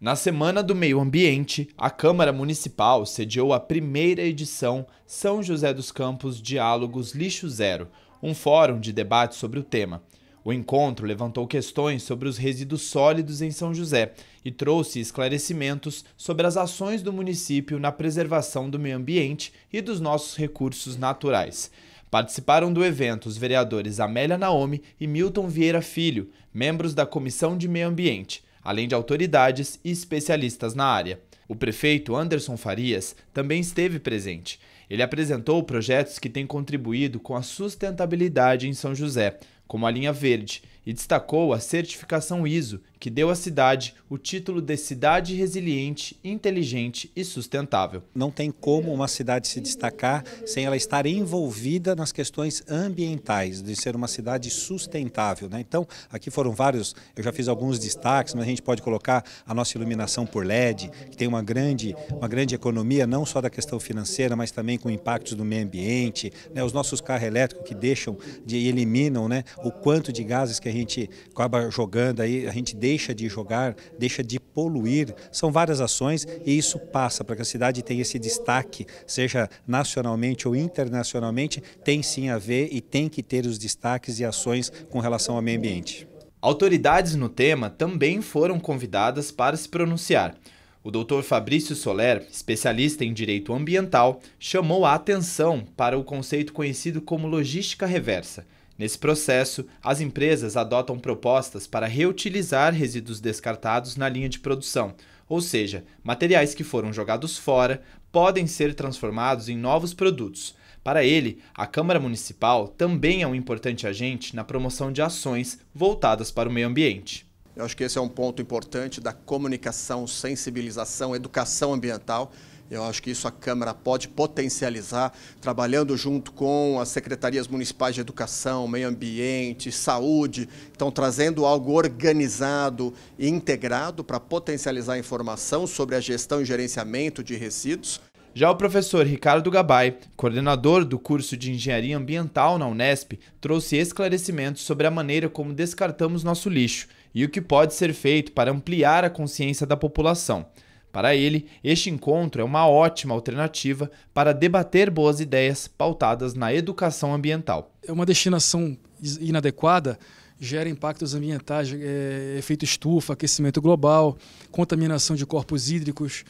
Na semana do meio ambiente, a Câmara Municipal sediou a primeira edição São José dos Campos Diálogos Lixo Zero, um fórum de debate sobre o tema. O encontro levantou questões sobre os resíduos sólidos em São José e trouxe esclarecimentos sobre as ações do município na preservação do meio ambiente e dos nossos recursos naturais. Participaram do evento os vereadores Amélia Naomi e Milton Vieira Filho, membros da Comissão de Meio Ambiente além de autoridades e especialistas na área. O prefeito Anderson Farias também esteve presente. Ele apresentou projetos que têm contribuído com a sustentabilidade em São José, como a linha verde, e destacou a certificação ISO, que deu à cidade o título de cidade resiliente, inteligente e sustentável. Não tem como uma cidade se destacar sem ela estar envolvida nas questões ambientais, de ser uma cidade sustentável. Né? Então, aqui foram vários, eu já fiz alguns destaques, mas a gente pode colocar a nossa iluminação por LED, que tem uma grande, uma grande economia, não só da questão financeira, mas também com impactos do meio ambiente, né? os nossos carros elétricos que deixam e de, eliminam né, o quanto de gases que a gente gente acaba jogando aí, a gente deixa de jogar, deixa de poluir. São várias ações e isso passa para que a cidade tenha esse destaque, seja nacionalmente ou internacionalmente, tem sim a ver e tem que ter os destaques e ações com relação ao meio ambiente. Autoridades no tema também foram convidadas para se pronunciar. O doutor Fabrício Soler, especialista em direito ambiental, chamou a atenção para o conceito conhecido como logística reversa, Nesse processo, as empresas adotam propostas para reutilizar resíduos descartados na linha de produção, ou seja, materiais que foram jogados fora podem ser transformados em novos produtos. Para ele, a Câmara Municipal também é um importante agente na promoção de ações voltadas para o meio ambiente. Eu acho que esse é um ponto importante da comunicação, sensibilização, educação ambiental eu acho que isso a Câmara pode potencializar, trabalhando junto com as secretarias municipais de educação, meio ambiente, saúde. Então, trazendo algo organizado e integrado para potencializar a informação sobre a gestão e gerenciamento de resíduos. Já o professor Ricardo Gabay, coordenador do curso de Engenharia Ambiental na Unesp, trouxe esclarecimentos sobre a maneira como descartamos nosso lixo e o que pode ser feito para ampliar a consciência da população. Para ele, este encontro é uma ótima alternativa para debater boas ideias pautadas na educação ambiental. É uma destinação inadequada gera impactos ambientais, é, efeito estufa, aquecimento global, contaminação de corpos hídricos,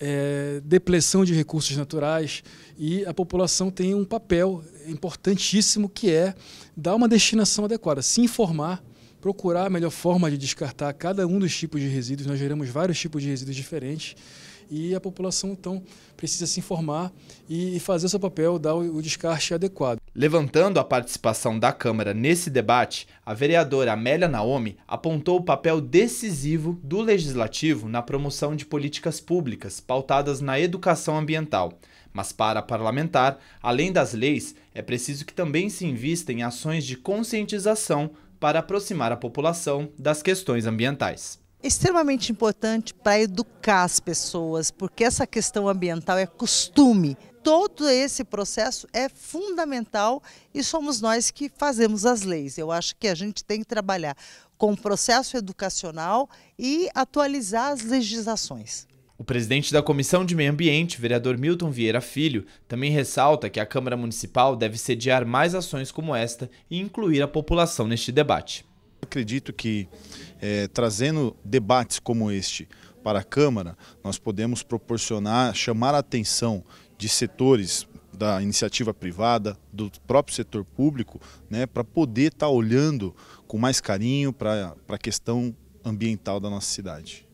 é, depleção de recursos naturais e a população tem um papel importantíssimo que é dar uma destinação adequada, se informar procurar a melhor forma de descartar cada um dos tipos de resíduos. Nós geramos vários tipos de resíduos diferentes e a população, então, precisa se informar e fazer o seu papel, dar o descarte adequado. Levantando a participação da Câmara nesse debate, a vereadora Amélia Naomi apontou o papel decisivo do legislativo na promoção de políticas públicas pautadas na educação ambiental. Mas para a parlamentar, além das leis, é preciso que também se invista em ações de conscientização para aproximar a população das questões ambientais extremamente importante para educar as pessoas, porque essa questão ambiental é costume. Todo esse processo é fundamental e somos nós que fazemos as leis. Eu acho que a gente tem que trabalhar com o processo educacional e atualizar as legislações. O presidente da Comissão de Meio Ambiente, vereador Milton Vieira Filho, também ressalta que a Câmara Municipal deve sediar mais ações como esta e incluir a população neste debate. Acredito que é, trazendo debates como este para a Câmara, nós podemos proporcionar, chamar a atenção de setores da iniciativa privada, do próprio setor público, né, para poder estar tá olhando com mais carinho para a questão ambiental da nossa cidade.